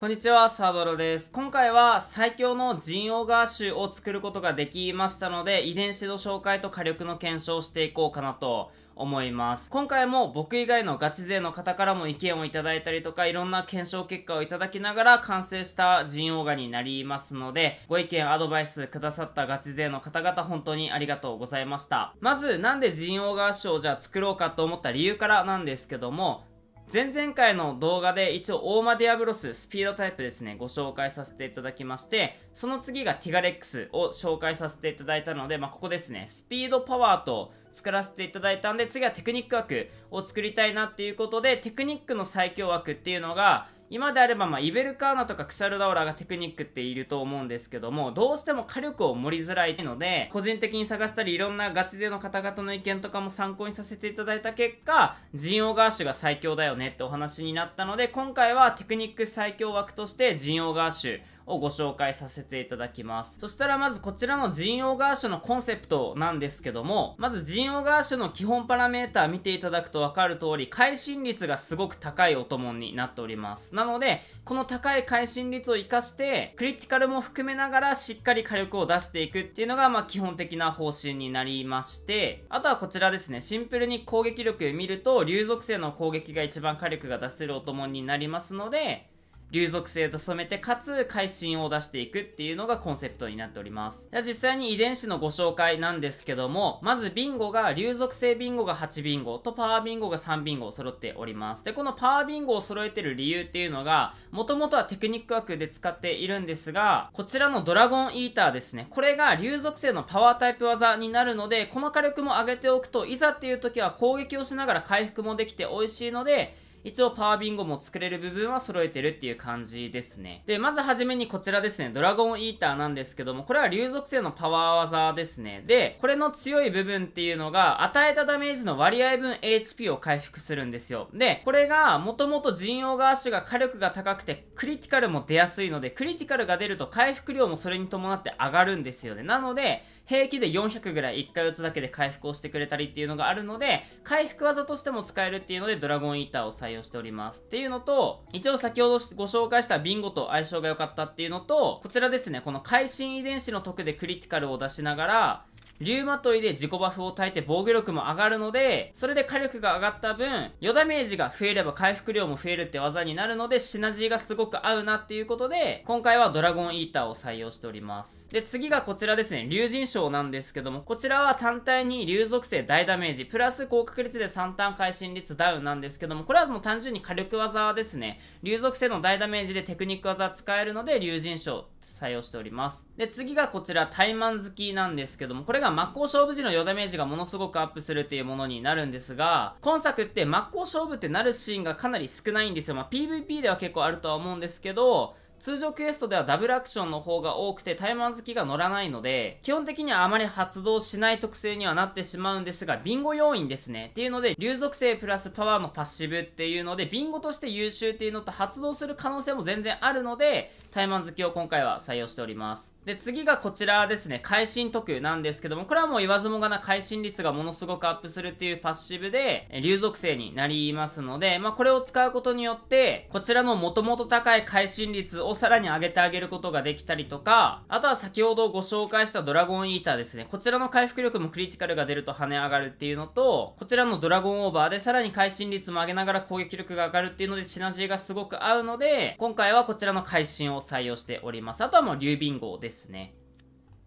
こんにちは、サードロです。今回は最強のジンオーガー種を作ることができましたので、遺伝子の紹介と火力の検証をしていこうかなと思います。今回も僕以外のガチ勢の方からも意見をいただいたりとか、いろんな検証結果をいただきながら完成したジンオーガになりますので、ご意見、アドバイスくださったガチ勢の方々本当にありがとうございました。まず、なんでジンオーガー種をじゃあ作ろうかと思った理由からなんですけども、前々回の動画で一応オーマディアブロススピードタイプですね、ご紹介させていただきまして、その次がティガレックスを紹介させていただいたので、まあ、ここですね、スピードパワーと作らせていただいたんで、次はテクニック枠を作りたいなっていうことで、テクニックの最強枠っていうのが、今であれば、まあ、イベルカーナとかクシャルダオラがテクニックっていると思うんですけども、どうしても火力を盛りづらいので、個人的に探したり、いろんなガチ勢の方々の意見とかも参考にさせていただいた結果、ジンオーガーシュが最強だよねってお話になったので、今回はテクニック最強枠としてジンオーガーシュ、をご紹介させていただきます。そしたらまずこちらのジンオーガーシュのコンセプトなんですけども、まずジンオーガーシュの基本パラメータ見ていただくとわかる通り、会心率がすごく高いおもになっております。なので、この高い会心率を活かして、クリティカルも含めながらしっかり火力を出していくっていうのが、まあ基本的な方針になりまして、あとはこちらですね、シンプルに攻撃力見ると、竜属性の攻撃が一番火力が出せるおもになりますので、流属性と染めて、かつ、会心を出していくっていうのがコンセプトになっております。じゃあ実際に遺伝子のご紹介なんですけども、まずビンゴが、流属性ビンゴが8ビンゴとパワービンゴが3ビンゴを揃っております。で、このパワービンゴを揃えてる理由っていうのが、もともとはテクニック枠で使っているんですが、こちらのドラゴンイーターですね。これが流属性のパワータイプ技になるので、細か力も上げておくと、いざっていう時は攻撃をしながら回復もできて美味しいので、一応パワービンゴも作れる部分は揃えてるっていう感じですね。で、まずはじめにこちらですね、ドラゴンイーターなんですけども、これは竜属性のパワー技ですね。で、これの強い部分っていうのが、与えたダメージの割合分 HP を回復するんですよ。で、これが、もともと陣容ガーシュが火力が高くて、クリティカルも出やすいので、クリティカルが出ると回復量もそれに伴って上がるんですよね。なので、平気で400ぐらい1回打つだけで回復をしてくれたりっていうのがあるので、回復技としても使えるっていうので、ドラゴンイーターを採用しております。っていうのと、一応先ほどご紹介したビンゴと相性が良かったっていうのと、こちらですね、この会心遺伝子の得でクリティカルを出しながら、リュウマトイで自己バフを耐えて防御力も上がるので、それで火力が上がった分、余ダメージが増えれば回復量も増えるって技になるので、シナジーがすごく合うなっていうことで、今回はドラゴンイーターを採用しております。で、次がこちらですね、竜神章なんですけども、こちらは単体に竜属性大ダメージ、プラス高確率で3ターン会心率ダウンなんですけども、これはもう単純に火力技ですね、竜属性の大ダメージでテクニック技使えるので、竜神章採用しております。で、次がこちら、タイマン好きなんですけども、これがが真っ向勝負時の余ダメージがものすごくアップするっていうものになるんですが、今作って真っ向勝負ってなるシーンがかなり少ないんですよ。まあ、PVP では結構あるとは思うんですけど、通常クエストではダブルアクションの方が多くてタイマー好きが乗らないので、基本的にはあまり発動しない特性にはなってしまうんですが、ビンゴ要因ですね。っていうので、流属性プラスパワーのパッシブっていうので、ビンゴとして優秀っていうのと発動する可能性も全然あるので、タイマン好きを今回は採用しております。で、次がこちらですね。会心特なんですけども、これはもう言わずもがな会心率がものすごくアップするっていうパッシブで、流属性になりますので、まあ、これを使うことによって、こちらの元々高い会心率をさらに上げてあげることができたりとか、あとは先ほどご紹介したドラゴンイーターですね。こちらの回復力もクリティカルが出ると跳ね上がるっていうのと、こちらのドラゴンオーバーでさらに会心率も上げながら攻撃力が上がるっていうので、シナジーがすごく合うので、今回はこちらの会心を採用しております。あとはもう流ビ号です。ですね。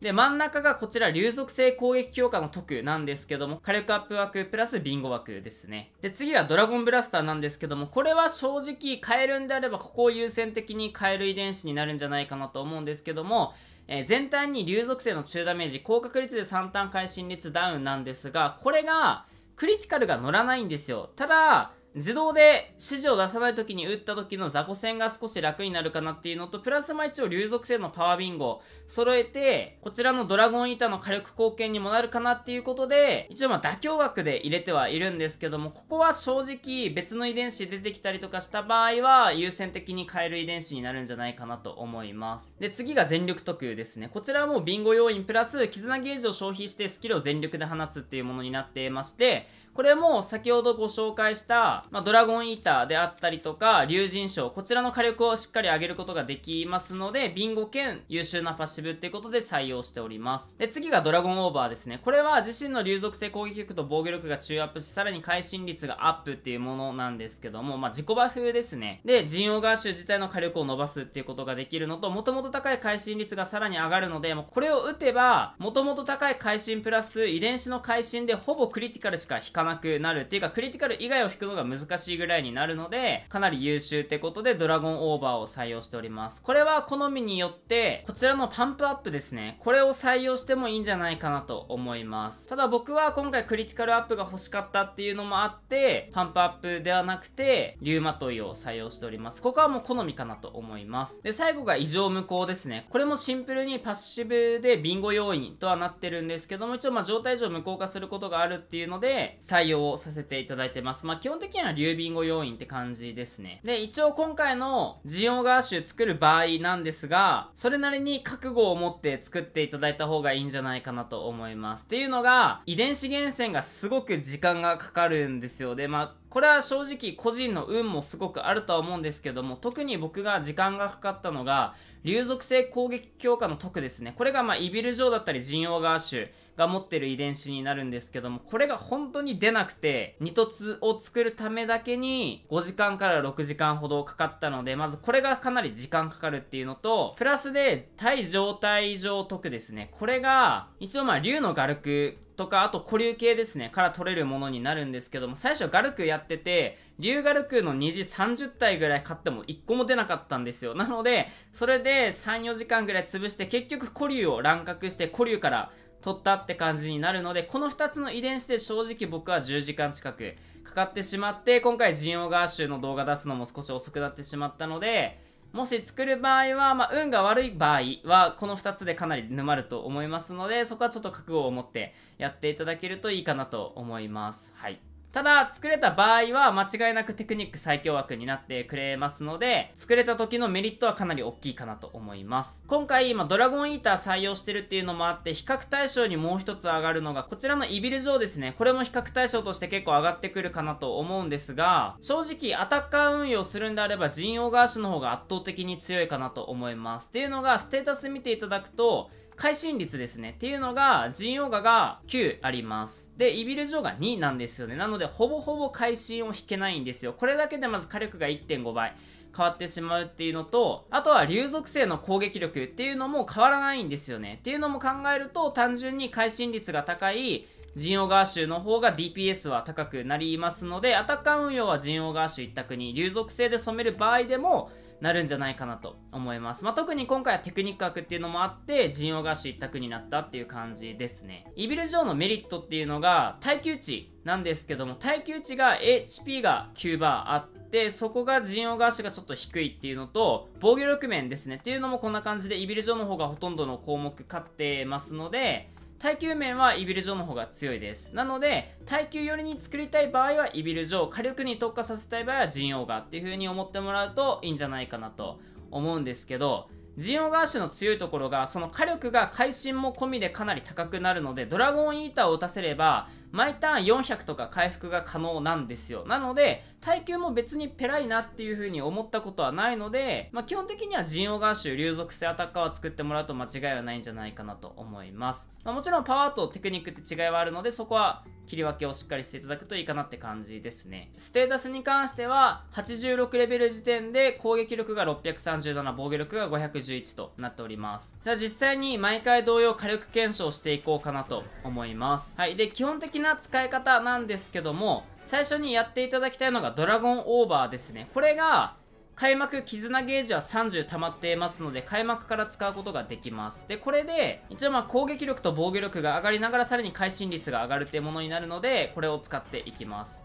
で、真ん中がこちら、流属性攻撃強化の特なんですけども、火力アップ枠プラスビンゴ枠ですね。で、次はドラゴンブラスターなんですけども、これは正直変えるんであれば、ここを優先的に変える遺伝子になるんじゃないかなと思うんですけども、え全体に流属性の中ダメージ、高確率で3ン回心率ダウンなんですが、これが、クリティカルが乗らないんですよ。ただ、自動で指示を出さない時に打った時の雑魚戦が少し楽になるかなっていうのと、プラスマ一を竜属性のパワービンゴ揃えて、こちらのドラゴン板の火力貢献にもなるかなっていうことで、一応まあ妥協枠で入れてはいるんですけども、ここは正直別の遺伝子出てきたりとかした場合は、優先的に変える遺伝子になるんじゃないかなと思います。で、次が全力特有ですね。こちらはもうビンゴ要因プラス絆ゲージを消費してスキルを全力で放つっていうものになっていまして、これも先ほどご紹介した、まあ、ドラゴンイーターであったりとか、竜神賞、こちらの火力をしっかり上げることができますので、ビンゴ兼優秀なパッシブっていうことで採用しております。で、次がドラゴンオーバーですね。これは自身の竜属性攻撃力と防御力が中アップし、さらに会心率がアップっていうものなんですけども、まあ、自己バフですね。で、人王ガーシュ自体の火力を伸ばすっていうことができるのと、もともと高い会心率がさらに上がるので、もうこれを打てば、もともと高い会心プラス遺伝子の会心でほぼクリティカルしか引かかなくなるっていうか、クリティカル以外を引くのが難しいぐらいになるので、かなり優秀ってことでドラゴンオーバーを採用しております。これは好みによって、こちらのパンプアップですね。これを採用してもいいんじゃないかなと思います。ただ僕は今回クリティカルアップが欲しかったっていうのもあって、パンプアップではなくて、リューマトイを採用しております。ここはもう好みかなと思います。で、最後が異常無効ですね。これもシンプルにパッシブでビンゴ要因とはなってるんですけども、一応まあ状態上無効化することがあるっていうので、対応をさせていただいてます。まあ、基本的には劉貧語要員って感じですね。で、一応今回のジオガーシュ作る場合なんですが、それなりに覚悟を持って作っていただいた方がいいんじゃないかなと思います。っていうのが、遺伝子厳選がすごく時間がかかるんですよ。で、まあ、これは正直個人の運もすごくあるとは思うんですけども、特に僕が時間がかかったのが、流属性攻撃強化の特ですね。これがまあ、イビル城だったり、陣王ガーシュ、が持ってる遺伝子になるんですけども、これが本当に出なくて、2。凸を作るためだけに5時間から6時間ほどかかったので、まずこれがかなり時間かかるっていうのと、プラスで対状態上解くですね。これが、一応まあ竜のガルクとか、あと古流系ですね、から取れるものになるんですけども、最初ガルクやってて、竜ガルクの虹30体ぐらい買っても1個も出なかったんですよ。なので、それで3、4時間ぐらい潰して、結局古流を乱獲して、古流から取ったって感じになるので、この2つの遺伝子で正直僕は10時間近くかかってしまって、今回ジンオガーシュの動画出すのも少し遅くなってしまったので、もし作る場合は、まあ、運が悪い場合は、この2つでかなり沼ると思いますので、そこはちょっと覚悟を持ってやっていただけるといいかなと思います。はい。ただ、作れた場合は間違いなくテクニック最強枠になってくれますので、作れた時のメリットはかなり大きいかなと思います。今回、今、ドラゴンイーター採用してるっていうのもあって、比較対象にもう一つ上がるのが、こちらのイビル城ですね。これも比較対象として結構上がってくるかなと思うんですが、正直、アタッカー運用するんであれば、陣王ガーシュの方が圧倒的に強いかなと思います。っていうのが、ステータス見ていただくと、会心率ですね。っていうのが、ジンオーガが9あります。で、イビルジョーが2なんですよね。なので、ほぼほぼ会心を引けないんですよ。これだけでまず火力が1.5倍。変わってしまうっていうのと、あとは竜属性の攻撃力っていうのも変わらないんですよね。っていうのも考えると、単純に会心率が高い、ジンオガーシュの方が DPS は高くなりますので、アタッカー運用はジンオガーシュ一択に、竜属性で染める場合でも、なるんじゃないかなと思います。まあ、特に今回はテクニック枠っていうのもあって、ジンオガシ一択になったっていう感じですね。イビルジョーのメリットっていうのが、耐久値なんですけども、耐久値が HP が9バーあって、でそこが陣容ガーシュがちょっと低いっていうのと防御力面ですねっていうのもこんな感じでイビルジョの方がほとんどの項目勝ってますので耐久面はイビルジョの方が強いです。なので、耐久寄りに作りたい場合はイビルジョ、火力に特化させたい場合はジンオーガっていう風に思ってもらうといいんじゃないかなと思うんですけど、ジンオガーシの強いところが、その火力が会心も込みでかなり高くなるので、ドラゴンイーターを打たせれば、毎ターン400とか回復が可能なんですよ。なので、耐久も別にペラいなっていう風に思ったことはないので、まあ、基本的には人王ガーシュ流属性アタッカーは作ってもらうと間違いはないんじゃないかなと思います。まあ、もちろんパワーとテクニックって違いはあるので、そこは切り分けをしっかりしていただくといいかなって感じですね。ステータスに関しては、86レベル時点で攻撃力が637、防御力が511となっております。じゃあ実際に毎回同様火力検証していこうかなと思います。はい。で、基本的な使い方なんですけども、最初にやっていただきたいのがドラゴンオーバーですね。これが、開幕絆ゲージは30溜まっていますので、開幕から使うことができます。で、これで、一応まあ攻撃力と防御力が上がりながらさらに会心率が上がるっていうものになるので、これを使っていきます。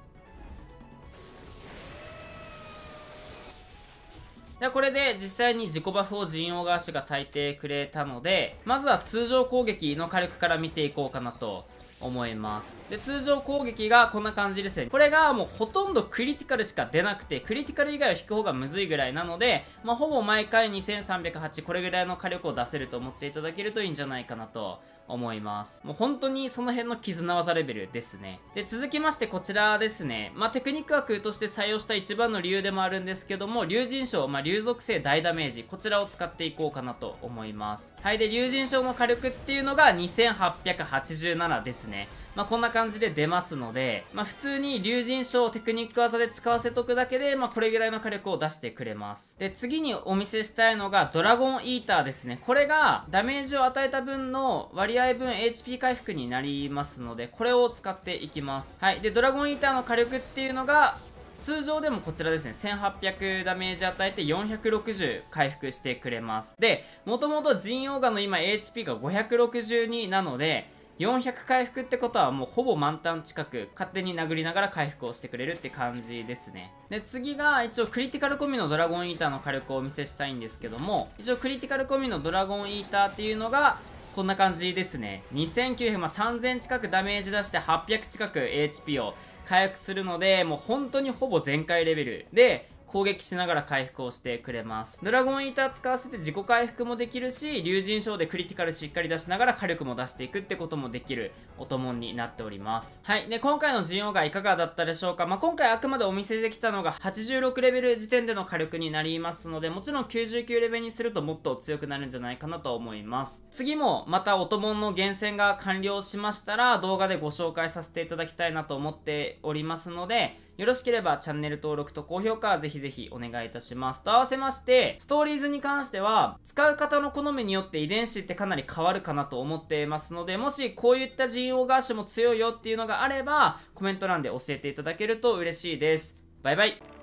じゃあこれで実際に自己バフを陣王ガーシュが焚いてくれたので、まずは通常攻撃の火力から見ていこうかなと。思います。で、通常攻撃がこんな感じですね。これがもうほとんどクリティカルしか出なくて、クリティカル以外を引く方がむずいぐらいなので、まあ、ほぼ毎回2308これぐらいの火力を出せると思っていただけるといいんじゃないかなと。思います。もう本当にその辺の絆技レベルですね。で、続きましてこちらですね。まあ、テクニック枠として採用した一番の理由でもあるんですけども、竜神賞、まあ、竜属性大ダメージ、こちらを使っていこうかなと思います。はい、で、竜神賞の火力っていうのが2887ですね。まあ、こんな感じで出ますので、まあ、普通に竜神賞をテクニック技で使わせとくだけで、まあ、これぐらいの火力を出してくれます。で、次にお見せしたいのが、ドラゴンイーターですね。これが、ダメージを与えた分の割合分 HP 回復になりますので、これを使っていきます。はい。で、ドラゴンイーターの火力っていうのが、通常でもこちらですね、1800ダメージ与えて460回復してくれます。で、もともとジンオガの今 HP が562なので、400回復ってことはもうほぼ満タン近く勝手に殴りながら回復をしてくれるって感じですねで次が一応クリティカル込みのドラゴンイーターの火力をお見せしたいんですけども一応クリティカル込みのドラゴンイーターっていうのがこんな感じですね2900、まあ、3000近くダメージ出して800近く HP を回復するのでもう本当にほぼ全開レベルで攻撃しながら回復をしてくれます。ドラゴンイーター使わせて自己回復もできるし、竜神章でクリティカルしっかり出しながら火力も出していくってこともできるお供になっております。はい。で、今回の陣王がいかがだったでしょうかまあ、今回あくまでお見せできたのが86レベル時点での火力になりますので、もちろん99レベルにするともっと強くなるんじゃないかなと思います。次もまたお供の厳選が完了しましたら、動画でご紹介させていただきたいなと思っておりますので、よろしければチャンネル登録と高評価ぜひぜひお願いいたします。と合わせまして、ストーリーズに関しては、使う方の好みによって遺伝子ってかなり変わるかなと思っていますので、もしこういった人王ガーシュも強いよっていうのがあれば、コメント欄で教えていただけると嬉しいです。バイバイ。